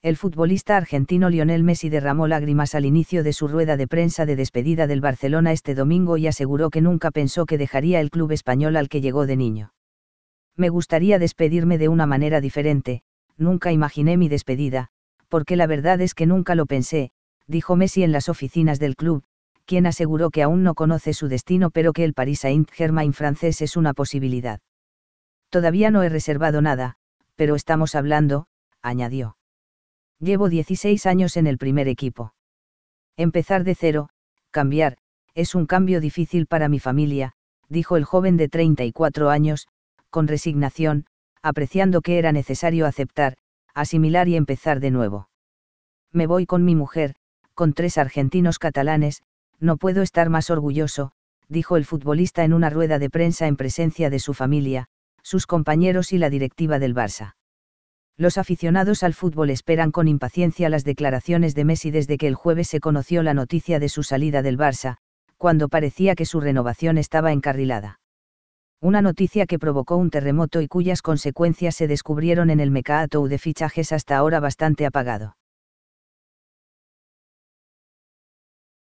el futbolista argentino Lionel Messi derramó lágrimas al inicio de su rueda de prensa de despedida del Barcelona este domingo y aseguró que nunca pensó que dejaría el club español al que llegó de niño. Me gustaría despedirme de una manera diferente, nunca imaginé mi despedida, porque la verdad es que nunca lo pensé, dijo Messi en las oficinas del club, quien aseguró que aún no conoce su destino pero que el Paris Saint-Germain francés es una posibilidad. Todavía no he reservado nada, pero estamos hablando, añadió. Llevo 16 años en el primer equipo. Empezar de cero, cambiar, es un cambio difícil para mi familia, dijo el joven de 34 años, con resignación, apreciando que era necesario aceptar, asimilar y empezar de nuevo. Me voy con mi mujer, con tres argentinos catalanes, no puedo estar más orgulloso, dijo el futbolista en una rueda de prensa en presencia de su familia, sus compañeros y la directiva del Barça. Los aficionados al fútbol esperan con impaciencia las declaraciones de Messi desde que el jueves se conoció la noticia de su salida del Barça, cuando parecía que su renovación estaba encarrilada. Una noticia que provocó un terremoto y cuyas consecuencias se descubrieron en el Mecato de fichajes hasta ahora bastante apagado.